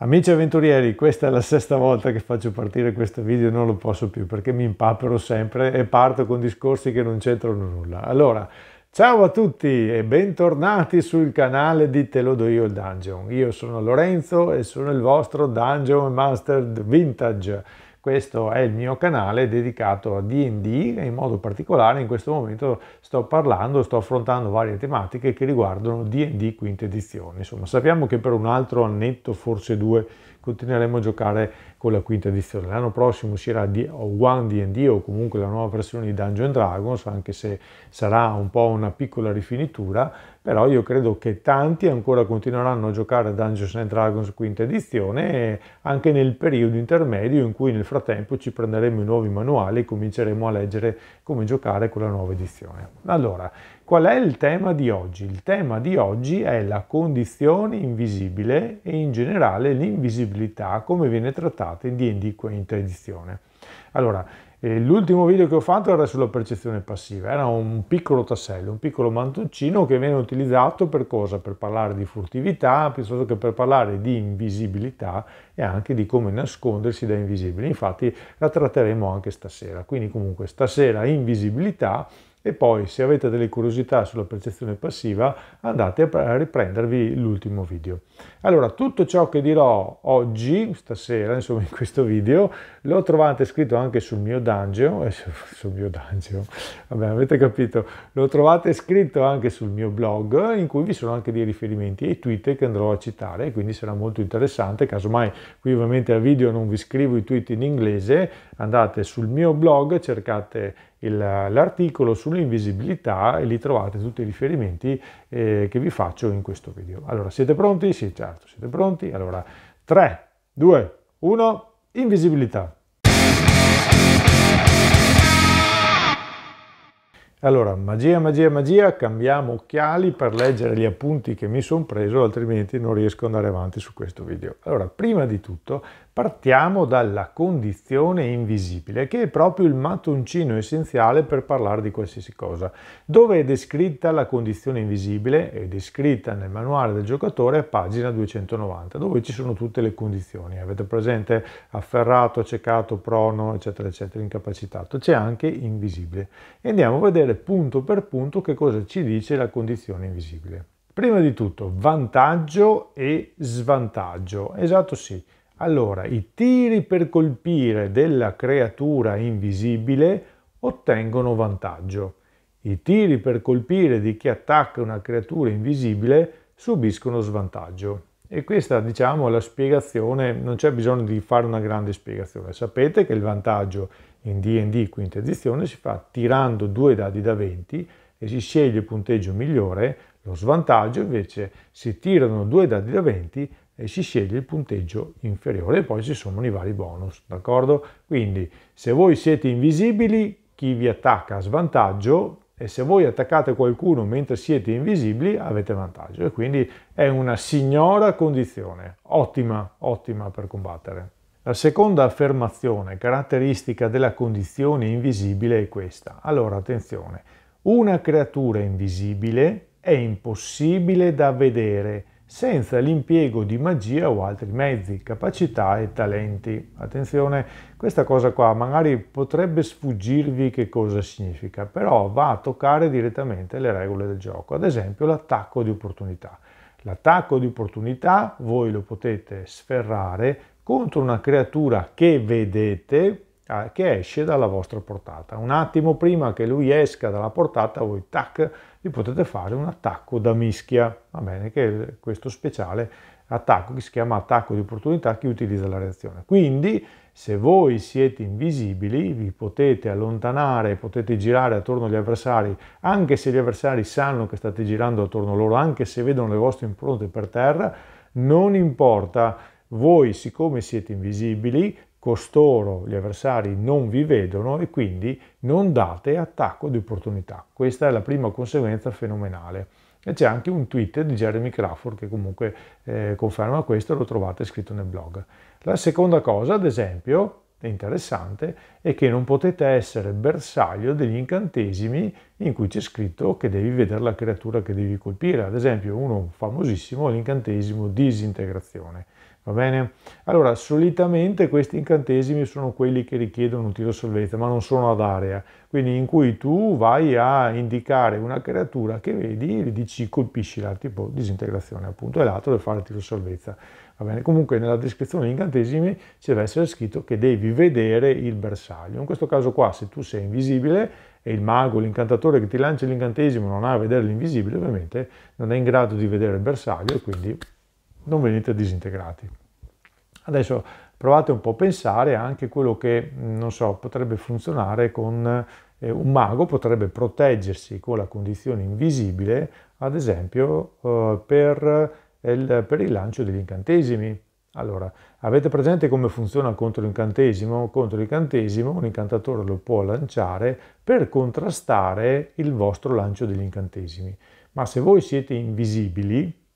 Amici avventurieri, questa è la sesta volta che faccio partire questo video, non lo posso più perché mi impapero sempre e parto con discorsi che non c'entrano nulla. Allora, ciao a tutti e bentornati sul canale di Te lo do io il Dungeon. Io sono Lorenzo e sono il vostro Dungeon Master Vintage questo è il mio canale dedicato a D&D e in modo particolare in questo momento sto parlando, sto affrontando varie tematiche che riguardano D&D quinta edizione. Insomma, sappiamo che per un altro annetto, forse due, continueremo a giocare con la quinta edizione. L'anno prossimo uscirà One D&D o comunque la nuova versione di Dungeon Dragons, anche se sarà un po' una piccola rifinitura, però io credo che tanti ancora continueranno a giocare a Dungeons and Dragons quinta edizione anche nel periodo intermedio in cui nel frattempo ci prenderemo i nuovi manuali e cominceremo a leggere come giocare con la nuova edizione. Allora, qual è il tema di oggi? Il tema di oggi è la condizione invisibile e in generale l'invisibilità come viene trattata in D&D quinta edizione. Allora, L'ultimo video che ho fatto era sulla percezione passiva, era un piccolo tassello, un piccolo mantoncino che viene utilizzato per cosa? Per parlare di furtività, piuttosto che per parlare di invisibilità e anche di come nascondersi da invisibili. Infatti la tratteremo anche stasera. Quindi comunque stasera invisibilità e poi se avete delle curiosità sulla percezione passiva andate a riprendervi l'ultimo video. Allora tutto ciò che dirò oggi, stasera, insomma in questo video, lo trovate scritto anche sul mio dungeon, eh, sul mio dungeon, vabbè avete capito, lo trovate scritto anche sul mio blog in cui vi sono anche dei riferimenti e tweet che andrò a citare, quindi sarà molto interessante, casomai qui ovviamente a video non vi scrivo i tweet in inglese, andate sul mio blog, cercate l'articolo sull'invisibilità e lì trovate tutti i riferimenti eh, che vi faccio in questo video. Allora, siete pronti? Sì, certo, siete pronti. Allora, 3, 2, 1, invisibilità. Allora, magia, magia, magia, cambiamo occhiali per leggere gli appunti che mi sono preso, altrimenti non riesco ad andare avanti su questo video. Allora, prima di tutto Partiamo dalla condizione invisibile, che è proprio il mattoncino essenziale per parlare di qualsiasi cosa. Dove è descritta la condizione invisibile? È descritta nel manuale del giocatore a pagina 290, dove ci sono tutte le condizioni. Avete presente afferrato, accecato, prono, eccetera, eccetera, incapacitato. C'è anche invisibile. E andiamo a vedere punto per punto che cosa ci dice la condizione invisibile. Prima di tutto, vantaggio e svantaggio. Esatto, sì allora, i tiri per colpire della creatura invisibile ottengono vantaggio. I tiri per colpire di chi attacca una creatura invisibile subiscono svantaggio. E questa, diciamo, è la spiegazione, non c'è bisogno di fare una grande spiegazione. Sapete che il vantaggio in D&D quinta edizione si fa tirando due dadi da 20 e si sceglie il punteggio migliore, lo svantaggio invece si tirano due dadi da 20 si sceglie il punteggio inferiore e poi si sommano i vari bonus, d'accordo? Quindi se voi siete invisibili, chi vi attacca ha svantaggio e se voi attaccate qualcuno mentre siete invisibili avete vantaggio e quindi è una signora condizione, ottima, ottima per combattere. La seconda affermazione caratteristica della condizione invisibile è questa. Allora, attenzione, una creatura invisibile è impossibile da vedere senza l'impiego di magia o altri mezzi, capacità e talenti. Attenzione, questa cosa qua magari potrebbe sfuggirvi che cosa significa, però va a toccare direttamente le regole del gioco, ad esempio l'attacco di opportunità. L'attacco di opportunità voi lo potete sferrare contro una creatura che vedete Ah, che esce dalla vostra portata. Un attimo prima che lui esca dalla portata, voi tac, gli potete fare un attacco da mischia, va bene, che è questo speciale attacco che si chiama attacco di opportunità che utilizza la reazione. Quindi se voi siete invisibili vi potete allontanare, potete girare attorno agli avversari, anche se gli avversari sanno che state girando attorno a loro, anche se vedono le vostre impronte per terra, non importa, voi siccome siete invisibili costoro, gli avversari, non vi vedono e quindi non date attacco di opportunità. Questa è la prima conseguenza fenomenale. E c'è anche un tweet di Jeremy Crawford che comunque eh, conferma questo, lo trovate scritto nel blog. La seconda cosa, ad esempio, interessante, è che non potete essere bersaglio degli incantesimi in cui c'è scritto che devi vedere la creatura che devi colpire. Ad esempio, uno famosissimo è l'incantesimo disintegrazione Va bene? Allora, solitamente questi incantesimi sono quelli che richiedono un tiro salvezza, ma non sono ad area, quindi in cui tu vai a indicare una creatura che vedi e dici colpiscila, tipo disintegrazione appunto, e l'altro deve fare tiro salvezza. Va bene? Comunque nella descrizione degli incantesimi ci deve essere scritto che devi vedere il bersaglio. In questo caso qua, se tu sei invisibile e il mago, l'incantatore che ti lancia l'incantesimo non ha a vedere l'invisibile, ovviamente non è in grado di vedere il bersaglio e quindi non venite disintegrati. Adesso provate un po' a pensare anche quello che, mm, non so, potrebbe funzionare con eh, un mago, potrebbe proteggersi con la condizione invisibile, ad esempio eh, per, eh, il, per il lancio degli incantesimi. Allora, avete presente come funziona contro l'incantesimo? Contro l'incantesimo un incantatore lo può lanciare per contrastare il vostro lancio degli incantesimi. Ma se voi siete invisibili,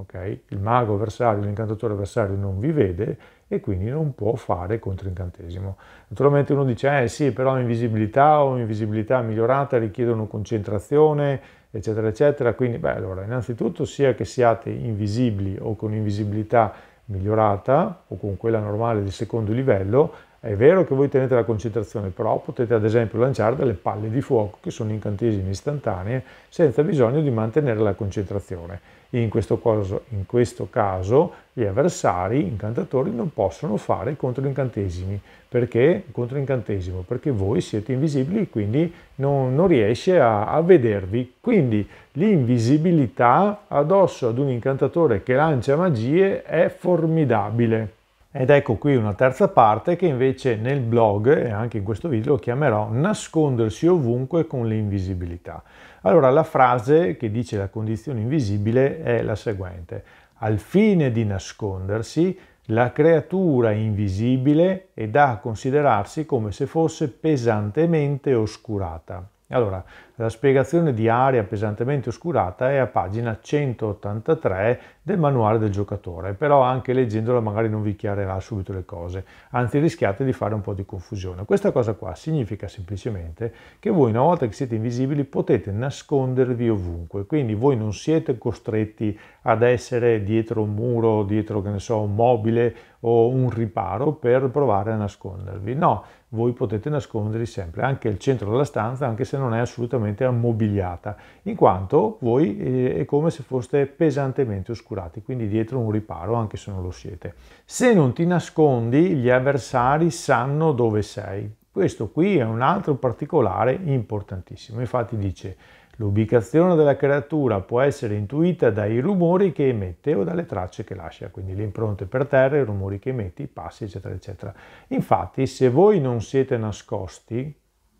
Okay? Il mago avversario, l'incantatore avversario non vi vede e quindi non può fare controincantesimo. Naturalmente uno dice, eh sì, però invisibilità o invisibilità migliorata richiedono concentrazione, eccetera, eccetera. Quindi, beh, allora, innanzitutto sia che siate invisibili o con invisibilità migliorata o con quella normale di secondo livello, è vero che voi tenete la concentrazione, però potete ad esempio lanciare delle palle di fuoco che sono incantesimi istantanee senza bisogno di mantenere la concentrazione. In questo, caso, in questo, caso, gli avversari incantatori non possono fare contro incantesimi. Perché? contro incantesimo? perché voi siete invisibili quindi non, non riesce a, a vedervi. Quindi l'invisibilità addosso ad un incantatore che lancia magie è formidabile. Ed ecco qui una terza parte che invece nel blog e anche in questo video chiamerò nascondersi ovunque con l'invisibilità. Allora la frase che dice la condizione invisibile è la seguente. Al fine di nascondersi, la creatura invisibile è da considerarsi come se fosse pesantemente oscurata. Allora, la spiegazione di area pesantemente oscurata è a pagina 183 del manuale del giocatore, però anche leggendola magari non vi chiarirà subito le cose, anzi rischiate di fare un po' di confusione. Questa cosa qua significa semplicemente che voi una volta che siete invisibili potete nascondervi ovunque, quindi voi non siete costretti ad essere dietro un muro, dietro che ne so, un mobile o un riparo per provare a nascondervi. No, voi potete nasconderli sempre, anche il centro della stanza, anche se non è assolutamente ammobiliata, in quanto voi eh, è come se foste pesantemente oscurati, quindi dietro un riparo, anche se non lo siete. Se non ti nascondi, gli avversari sanno dove sei. Questo qui è un altro particolare importantissimo, infatti dice L'ubicazione della creatura può essere intuita dai rumori che emette o dalle tracce che lascia, quindi le impronte per terra, i rumori che emette, i passi, eccetera, eccetera. Infatti, se voi non siete nascosti,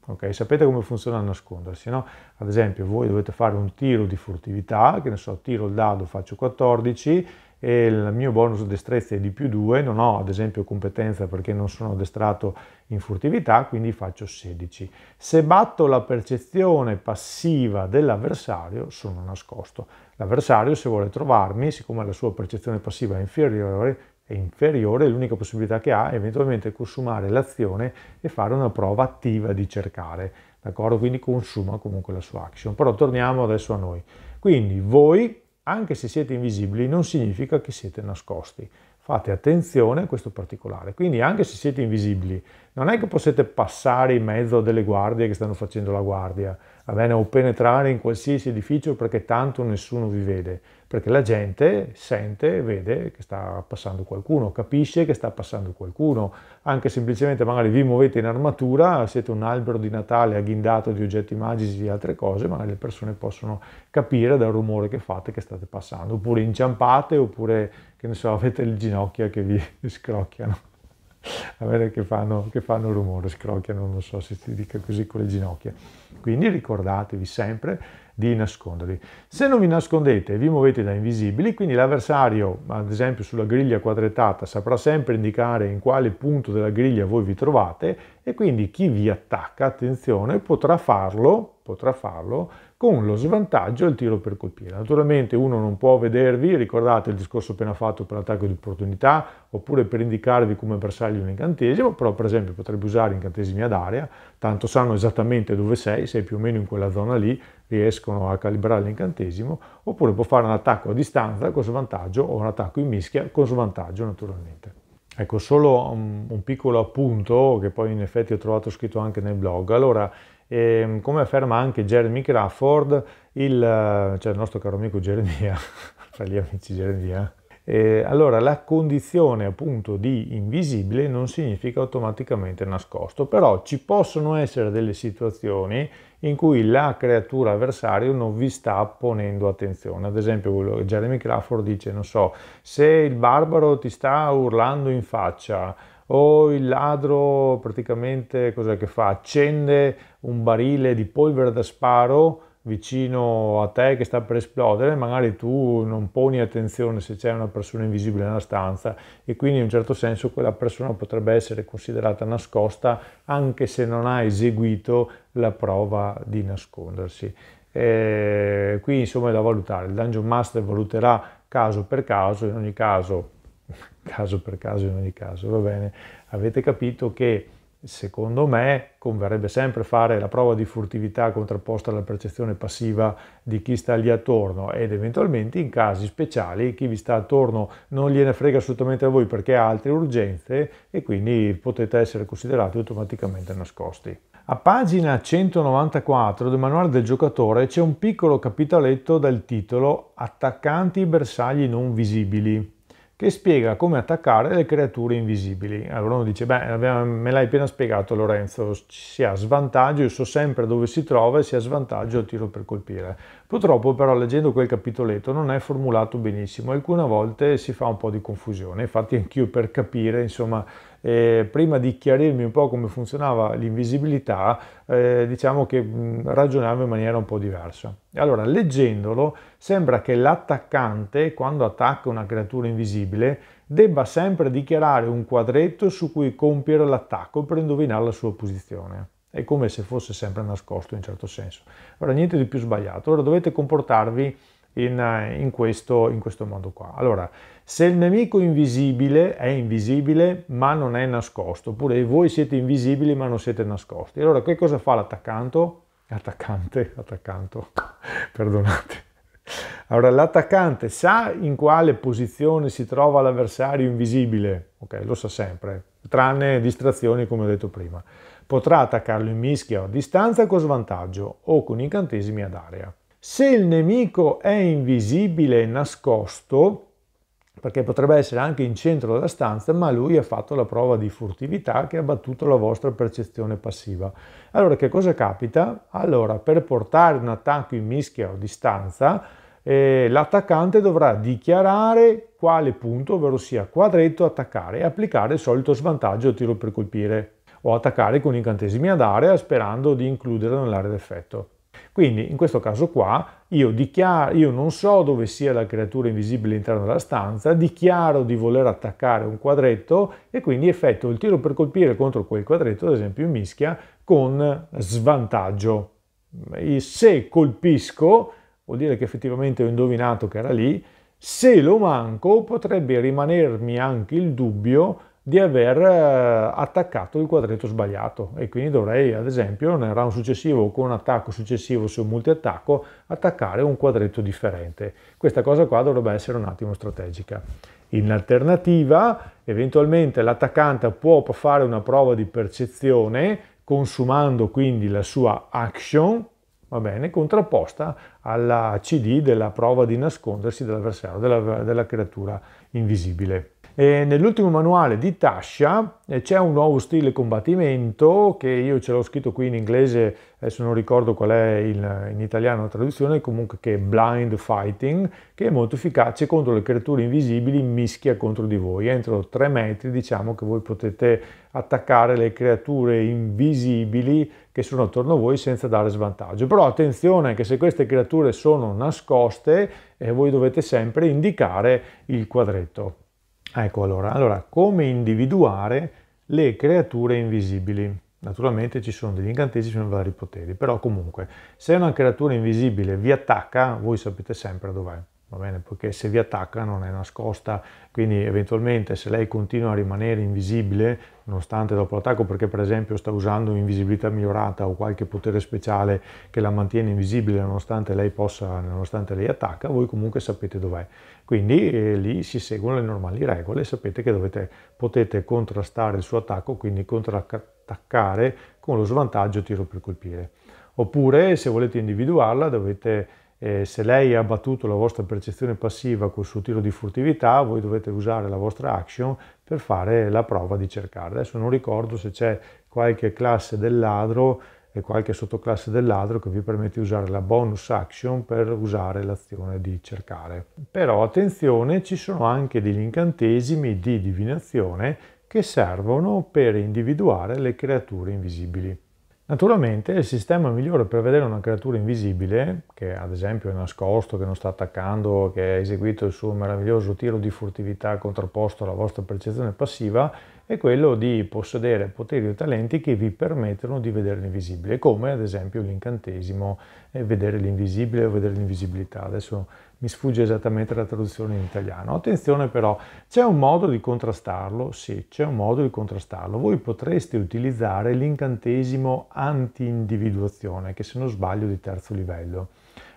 ok, sapete come funziona nascondersi, no? Ad esempio, voi dovete fare un tiro di furtività, che ne so, tiro il dado, faccio 14, e il mio bonus destrezza è di più 2, non ho ad esempio competenza perché non sono addestrato in furtività, quindi faccio 16. Se batto la percezione passiva dell'avversario sono nascosto. L'avversario se vuole trovarmi, siccome la sua percezione passiva è inferiore, è inferiore, l'unica possibilità che ha è eventualmente consumare l'azione e fare una prova attiva di cercare, d'accordo? Quindi consuma comunque la sua action. Però torniamo adesso a noi. Quindi voi anche se siete invisibili non significa che siete nascosti. Fate attenzione a questo particolare. Quindi anche se siete invisibili, non è che possiate passare in mezzo a delle guardie che stanno facendo la guardia, va bene, o penetrare in qualsiasi edificio perché tanto nessuno vi vede, perché la gente sente, vede che sta passando qualcuno, capisce che sta passando qualcuno, anche semplicemente magari vi muovete in armatura, siete un albero di Natale agghindato di oggetti magici e altre cose, magari le persone possono capire dal rumore che fate che state passando, oppure inciampate, oppure che ne so, avete le ginocchia che vi scrocchiano, avete che fanno, che fanno rumore, scrocchiano, non so se si dica così con le ginocchia. Quindi ricordatevi sempre di nascondervi. Se non vi nascondete vi muovete da invisibili, quindi l'avversario, ad esempio sulla griglia quadrettata, saprà sempre indicare in quale punto della griglia voi vi trovate e quindi chi vi attacca, attenzione, potrà farlo, potrà farlo con lo svantaggio al tiro per colpire. Naturalmente uno non può vedervi, ricordate il discorso appena fatto per l'attacco di opportunità, oppure per indicarvi come bersagli un incantesimo, però per esempio potrebbe usare incantesimi ad area, tanto sanno esattamente dove sei, sei più o meno in quella zona lì, riescono a calibrare l'incantesimo, oppure può fare un attacco a distanza con svantaggio o un attacco in mischia con svantaggio naturalmente. Ecco, solo un piccolo appunto che poi in effetti ho trovato scritto anche nel blog. Allora, e, ehm, come afferma anche Jeremy Crawford, il, cioè il nostro caro amico Geremia, tra gli amici Geremia, eh, allora la condizione appunto di invisibile non significa automaticamente nascosto, però ci possono essere delle situazioni in cui la creatura avversario non vi sta ponendo attenzione. Ad esempio, Jeremy Crawford dice, non so, se il barbaro ti sta urlando in faccia, o il ladro praticamente cos'è che fa? Accende un barile di polvere da sparo vicino a te che sta per esplodere, magari tu non poni attenzione se c'è una persona invisibile nella stanza e quindi in un certo senso quella persona potrebbe essere considerata nascosta anche se non ha eseguito la prova di nascondersi. E eh, qui insomma è da valutare, il Dungeon Master valuterà caso per caso, in ogni caso caso per caso in ogni caso, va bene, avete capito che secondo me converrebbe sempre fare la prova di furtività contrapposta alla percezione passiva di chi sta lì attorno ed eventualmente in casi speciali chi vi sta attorno non gliene frega assolutamente a voi perché ha altre urgenze e quindi potete essere considerati automaticamente nascosti. A pagina 194 del manuale del giocatore c'è un piccolo capitoletto dal titolo Attaccanti bersagli non visibili che spiega come attaccare le creature invisibili. Allora uno dice, beh, me l'hai appena spiegato Lorenzo, si ha svantaggio, io so sempre dove si trova e si ha svantaggio al tiro per colpire. Purtroppo però leggendo quel capitoletto non è formulato benissimo, alcune volte si fa un po' di confusione, infatti anch'io per capire, insomma, eh, prima di chiarirmi un po' come funzionava l'invisibilità, eh, diciamo che mh, mm, ragionavo in maniera un po' diversa. Allora, leggendolo, sembra che l'attaccante, quando attacca una creatura invisibile, debba sempre dichiarare un quadretto su cui compiere l'attacco per indovinare la sua posizione. È come se fosse sempre nascosto in certo senso. Ora, niente di più sbagliato. Ora dovete comportarvi in, eh, in, questo, in questo modo qua. Allora, se il nemico invisibile è invisibile ma non è nascosto, oppure voi siete invisibili ma non siete nascosti, allora che cosa fa l'attaccante? Attaccante, attaccante, perdonate. Allora, l'attaccante sa in quale posizione si trova l'avversario invisibile, ok, lo sa sempre, tranne distrazioni come ho detto prima. Potrà attaccarlo in mischia a distanza con svantaggio o con incantesimi ad area. Se il nemico è invisibile e nascosto, perché potrebbe essere anche in centro della stanza, ma lui ha fatto la prova di furtività che ha battuto la vostra percezione passiva. Allora che cosa capita? Allora, per portare un attacco in mischia o distanza, eh, l'attaccante dovrà dichiarare quale punto, ovvero sia quadretto, attaccare e applicare il solito svantaggio tiro per colpire o attaccare con incantesimi ad area sperando di includere nell'area d'effetto. Quindi in questo caso qua io, dichiaro, io non so dove sia la creatura invisibile all'interno della stanza, dichiaro di voler attaccare un quadretto e quindi effetto il tiro per colpire contro quel quadretto, ad esempio in mischia, con svantaggio. se colpisco, vuol dire che effettivamente ho indovinato che era lì, se lo manco potrebbe rimanermi anche il dubbio di aver eh, attaccato il quadretto sbagliato e quindi dovrei ad esempio nel round successivo con un attacco successivo su un multiattacco attaccare un quadretto differente. Questa cosa qua dovrebbe essere un attimo strategica. In alternativa eventualmente l'attaccante può fare una prova di percezione consumando quindi la sua action va bene, contrapposta alla CD della prova di nascondersi dell'avversario, della, della creatura invisibile. E nell'ultimo manuale di Tascia eh, c'è un nuovo stile combattimento che io ce l'ho scritto qui in inglese, adesso non ricordo qual è il, in italiano la traduzione, comunque che è Blind Fighting, che è molto efficace contro le creature invisibili mischia contro di voi. Entro 3 metri diciamo che voi potete attaccare le creature invisibili che sono attorno a voi senza dare svantaggio. Però attenzione che se queste creature sono nascoste eh, voi dovete sempre indicare il quadretto. Ecco allora, allora come individuare le creature invisibili? Naturalmente ci sono degli incantesimi e vari poteri, però comunque se una creatura invisibile vi attacca, voi sapete sempre dov'è, va bene? Perché se vi attacca non è nascosta, quindi eventualmente se lei continua a rimanere invisibile nonostante dopo l'attacco, perché per esempio sta usando un'invisibilità migliorata o qualche potere speciale che la mantiene invisibile nonostante lei possa, nonostante lei attacca, voi comunque sapete dov'è. Quindi eh, lì si seguono le normali regole, sapete che dovete, potete contrastare il suo attacco, quindi contrattaccare con lo svantaggio tiro per colpire. Oppure se volete individuarla dovete eh, se lei ha battuto la vostra percezione passiva col suo tiro di furtività, voi dovete usare la vostra action per fare la prova di cercare. Adesso non ricordo se c'è qualche classe del ladro e qualche sottoclasse del ladro che vi permette di usare la bonus action per usare l'azione di cercare. Però attenzione, ci sono anche degli incantesimi di divinazione che servono per individuare le creature invisibili. Naturalmente il sistema migliore per vedere una creatura invisibile, che ad esempio è nascosto, che non sta attaccando, che ha eseguito il suo meraviglioso tiro di furtività contrapposto alla vostra percezione passiva, è quello di possedere poteri o talenti che vi permettono di vedere l'invisibile, come ad esempio l'incantesimo, eh, vedere l'invisibile o vedere l'invisibilità. Adesso mi sfugge esattamente la traduzione in italiano. Attenzione però, c'è un modo di contrastarlo? Sì, c'è un modo di contrastarlo. Voi potreste utilizzare l'incantesimo anti-individuazione, che se non sbaglio è di terzo livello.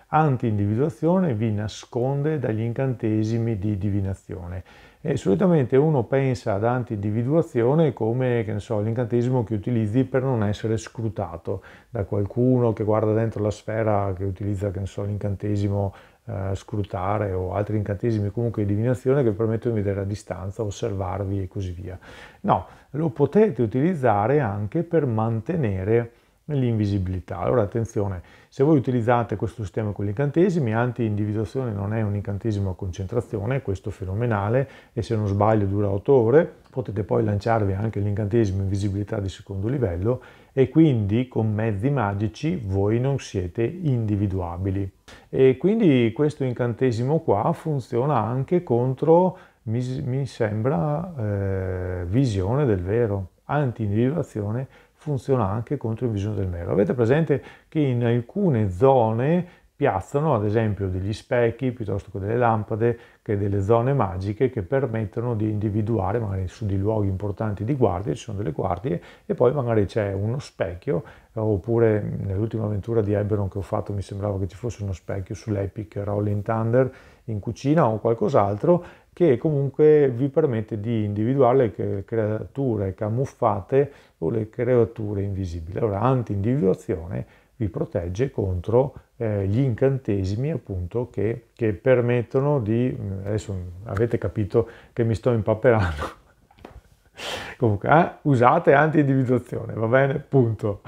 Anti-individuazione vi nasconde dagli incantesimi di divinazione. E solitamente uno pensa ad anti-individuazione come che so, l'incantesimo che utilizzi per non essere scrutato da qualcuno che guarda dentro la sfera che utilizza che so, l'incantesimo eh, scrutare o altri incantesimi comunque di divinazione che permettono di vedere a distanza, osservarvi e così via. No, lo potete utilizzare anche per mantenere l'invisibilità. Allora attenzione, se voi utilizzate questo sistema con gli incantesimi, anti-individuazione non è un incantesimo a concentrazione, questo è fenomenale e se non sbaglio dura 8 ore, potete poi lanciarvi anche l'incantesimo invisibilità di secondo livello e quindi con mezzi magici voi non siete individuabili. E quindi questo incantesimo qua funziona anche contro, mi, mi sembra, eh, visione del vero, anti-individuazione funziona anche contro il visione del vero. Avete presente che in alcune zone piazzano ad esempio degli specchi piuttosto che delle lampade, che delle zone magiche che permettono di individuare magari su dei luoghi importanti di guardia ci sono delle guardie e poi magari c'è uno specchio oppure nell'ultima avventura di Eberon che ho fatto mi sembrava che ci fosse uno specchio sull'Epic Rolling Thunder in cucina o qualcos'altro che comunque vi permette di individuare le creature camuffate o le creature invisibili. Allora anti-individuazione vi protegge contro eh, gli incantesimi appunto che, che, permettono di, mm, adesso avete capito che mi sto impapperando, comunque eh, usate anti-individuazione, va bene? Punto.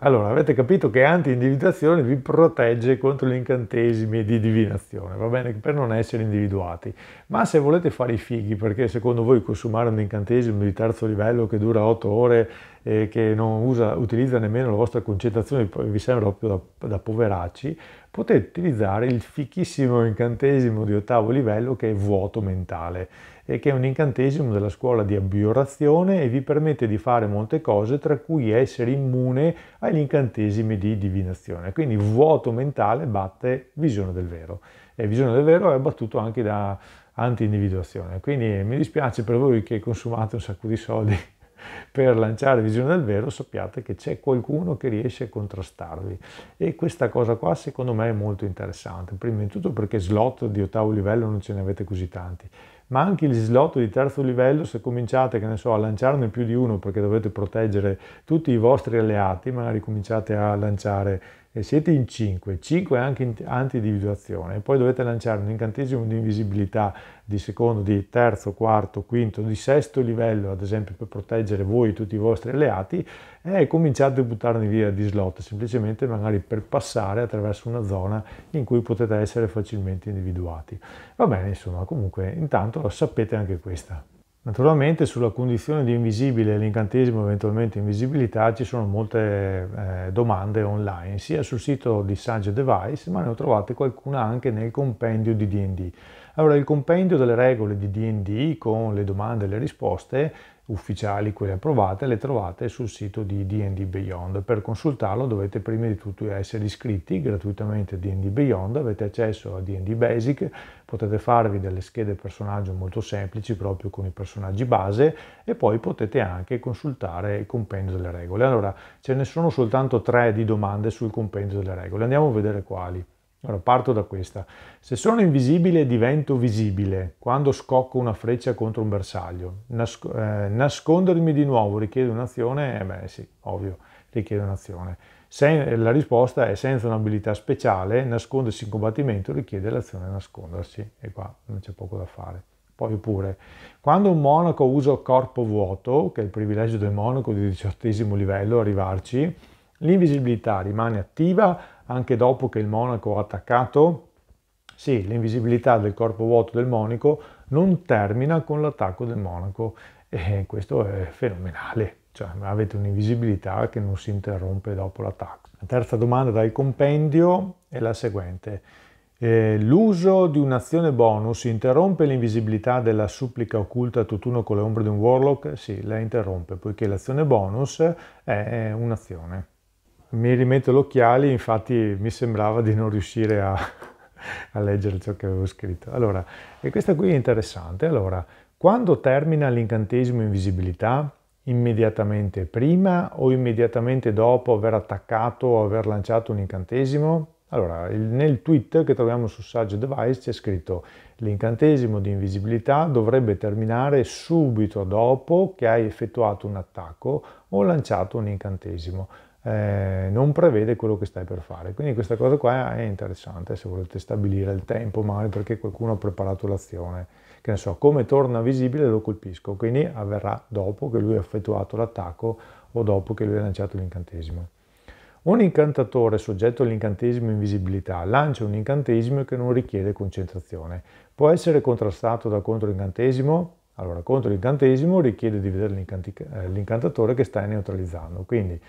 Allora, avete capito che anti-individuazione vi protegge contro gli incantesimi di divinazione, va bene? Per non essere individuati. Ma se volete fare i fighi, perché secondo voi consumare un incantesimo di terzo livello che dura 8 ore e che non usa, utilizza nemmeno la vostra concentrazione, vi sembra proprio da, da poveracci, potete utilizzare il fichissimo incantesimo di ottavo livello che è vuoto mentale che è un incantesimo della scuola di abbiorazione e vi permette di fare molte cose, tra cui essere immune agli incantesimi di divinazione. Quindi vuoto mentale batte visione del vero. E visione del vero è battuto anche da anti-individuazione. Quindi mi dispiace per voi che consumate un sacco di soldi per lanciare visione del vero sappiate che c'è qualcuno che riesce a contrastarvi e questa cosa qua secondo me è molto interessante prima di tutto perché slot di ottavo livello non ce ne avete così tanti ma anche gli slot di terzo livello se cominciate so, a lanciarne più di uno perché dovete proteggere tutti i vostri alleati, magari cominciate a lanciare e siete in 5, 5 è anche anti-individuazione, poi dovete lanciare un incantesimo di invisibilità di secondo, di terzo, quarto, quinto, di sesto livello, ad esempio per proteggere voi e tutti i vostri alleati, e cominciate a buttarne via di slot, semplicemente magari per passare attraverso una zona in cui potete essere facilmente individuati. Va bene, insomma, comunque intanto sapete anche questa. Naturalmente sulla condizione di invisibile l'incantesimo eventualmente invisibilità ci sono molte eh, domande online, sia sul sito di Sage Device, ma ne ho trovate qualcuna anche nel compendio di D&D. Allora, il compendio delle regole di DD con le domande e le risposte ufficiali, quelle approvate, le trovate sul sito di DD Beyond. Per consultarlo dovete prima di tutto essere iscritti gratuitamente a DD Beyond, avete accesso a DD Basic, potete farvi delle schede personaggio molto semplici proprio con i personaggi base e poi potete anche consultare il compendio delle regole. Allora, ce ne sono soltanto tre di domande sul compendio delle regole, andiamo a vedere quali. Allora, parto da questa. Se sono invisibile divento visibile quando scocco una freccia contro un bersaglio. Nas- eh, nascondermi di nuovo richiede un'azione? Eh beh sì, ovvio, richiede un'azione. Se, la risposta è senza un'abilità speciale, nascondersi in combattimento richiede l'azione nascondersi e qua non c'è poco da fare. Poi oppure, quando un monaco usa corpo vuoto, che è il privilegio del monaco di diciottesimo livello, arrivarci, l'invisibilità rimane attiva anche dopo che il monaco ha attaccato? Sì, l'invisibilità del corpo vuoto del monaco non termina con l'attacco del monaco e questo è fenomenale, cioè avete un'invisibilità che non si interrompe dopo l'attacco. La terza domanda dal compendio è la seguente. Eh, l'uso di un'azione bonus interrompe l'invisibilità della supplica occulta a tutt'uno con le ombre di un warlock? Sì, la interrompe, poiché l'azione bonus è un'azione mi rimetto gli occhiali, infatti mi sembrava di non riuscire a, a leggere ciò che avevo scritto. Allora, e questa qui è interessante. Allora, quando termina l'incantesimo invisibilità, immediatamente prima o immediatamente dopo aver attaccato o aver lanciato un incantesimo? Allora, nel tweet che troviamo su Saggio Device c'è scritto l'incantesimo di invisibilità dovrebbe terminare subito dopo che hai effettuato un attacco o lanciato un incantesimo. Eh, non prevede quello che stai per fare. Quindi questa cosa qua è interessante se volete stabilire il tempo, magari perché qualcuno ha preparato l'azione. Che ne so, come torna visibile lo colpisco, quindi avverrà dopo che lui ha effettuato l'attacco o dopo che lui ha lanciato l'incantesimo. Un incantatore soggetto all'incantesimo invisibilità lancia un incantesimo che non richiede concentrazione. Può essere contrastato da controincantesimo? Allora, controincantesimo richiede di vedere eh, l'incantatore che stai neutralizzando. Quindi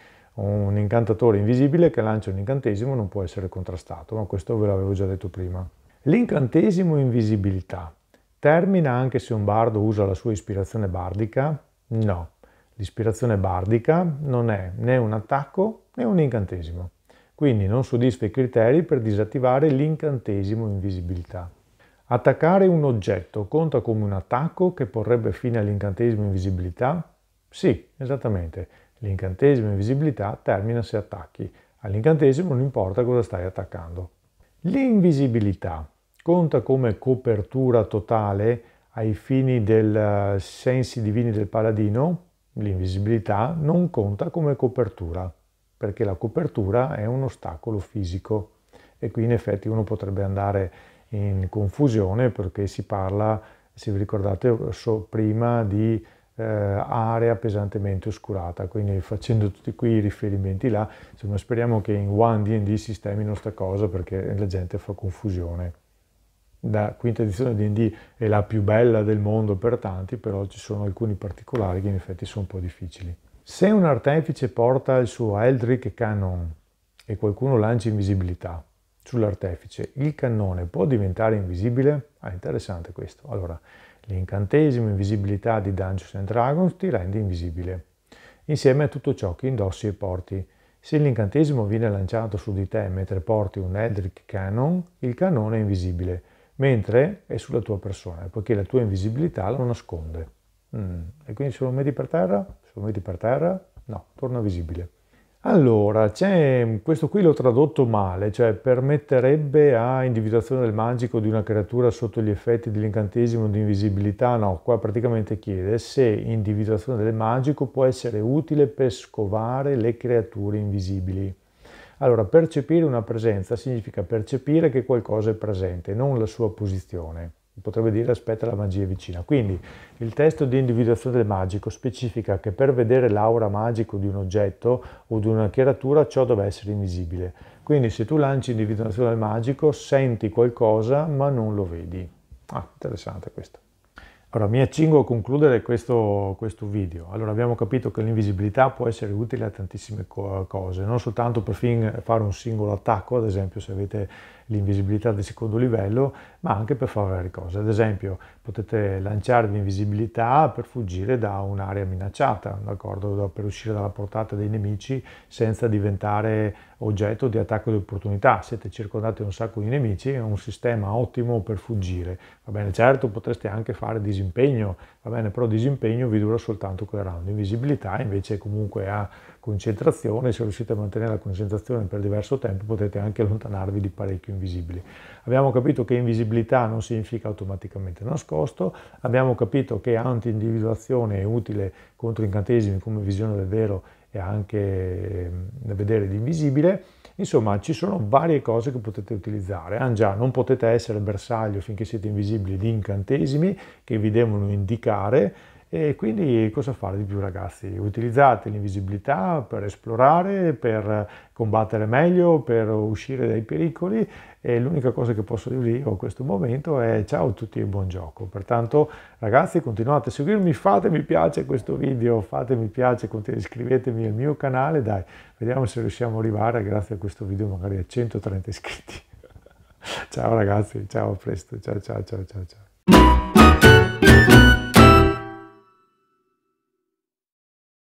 un incantatore invisibile che lancia un incantesimo non può essere contrastato, ma questo ve l'avevo già detto prima. L'incantesimo invisibilità termina anche se un bardo usa la sua ispirazione bardica? No, l'ispirazione bardica non è né un attacco né un incantesimo, quindi non soddisfa i criteri per disattivare l'incantesimo invisibilità. Attaccare un oggetto conta come un attacco che porrebbe fine all'incantesimo invisibilità? Sì, esattamente L'incantesimo invisibilità termina se attacchi. All'incantesimo non importa cosa stai attaccando. L'invisibilità conta come copertura totale ai fini dei eh, sensi divini del paladino? L'invisibilità non conta come copertura, perché la copertura è un ostacolo fisico e qui in effetti uno potrebbe andare in confusione perché si parla, se vi ricordate, prima di eh, area pesantemente oscurata, quindi facendo tutti quei riferimenti là, insomma, speriamo che in One D&D sistemino sta cosa perché la gente fa confusione. La quinta edizione di D&D è la più bella del mondo per tanti, però ci sono alcuni particolari che in effetti sono un po' difficili. Se un artefice porta il suo Eldrick Cannon e qualcuno lancia invisibilità sull'artefice, il cannone può diventare invisibile? Ah, interessante questo. Allora, L'incantesimo invisibilità di Dungeons and Dragons ti rende invisibile, insieme a tutto ciò che indossi e porti. Se l'incantesimo viene lanciato su di te mentre porti un Eldritch Cannon, il cannone è invisibile, mentre è sulla tua persona, poiché la tua invisibilità lo nasconde. Mm. E quindi se lo metti per terra? Se lo metti per terra? No, torna visibile. Allora, mm, questo qui l'ho tradotto male, cioè permetterebbe a individuazione del magico di una creatura sotto gli effetti dell'incantesimo di invisibilità? No, qua praticamente chiede se individuazione del magico può essere utile per scovare le creature invisibili. Allora, percepire una presenza significa percepire che qualcosa è presente, non la sua posizione potrebbe dire aspetta la magia vicina. Quindi il testo di individuazione del magico specifica che per vedere l'aura magico di un oggetto o di una creatura ciò deve essere invisibile. Quindi se tu lanci individuazione del magico senti qualcosa ma non lo vedi. Ah, interessante questo. Allora, mi accingo a concludere questo, questo video. Allora, abbiamo capito che l'invisibilità può essere utile a tantissime co cose, non soltanto per fare un singolo attacco, ad esempio se avete l'invisibilità di secondo livello, ma anche per fare varie cose. Ad esempio, potete lanciarvi invisibilità per fuggire da un'area minacciata, d'accordo? per uscire dalla portata dei nemici senza diventare oggetto di attacco di opportunità. Siete circondati da un sacco di nemici, è un sistema ottimo per fuggire. Va bene, certo, potreste anche fare disimpegno va bene, però disimpegno vi dura soltanto quel round. Invisibilità invece comunque ha concentrazione, se riuscite a mantenere la concentrazione per diverso tempo potete anche allontanarvi di parecchio invisibili. Abbiamo capito che invisibilità non significa automaticamente nascosto, abbiamo capito che anti-individuazione è utile contro incantesimi come visione del vero e anche ehm, vedere l'invisibile, Insomma, ci sono varie cose che potete utilizzare. Ah già, non potete essere bersaglio finché siete invisibili di incantesimi che vi devono indicare e quindi cosa fare di più ragazzi? Utilizzate l'invisibilità per esplorare, per combattere meglio, per uscire dai pericoli e l'unica cosa che posso dirvi io in questo momento è ciao a tutti e buon gioco. Pertanto ragazzi continuate a seguirmi, fatemi piace questo video, fatemi piace, iscrivetemi al mio canale, dai, vediamo se riusciamo a arrivare grazie a questo video magari a 130 iscritti. ciao ragazzi, ciao a presto, ciao ciao ciao ciao ciao.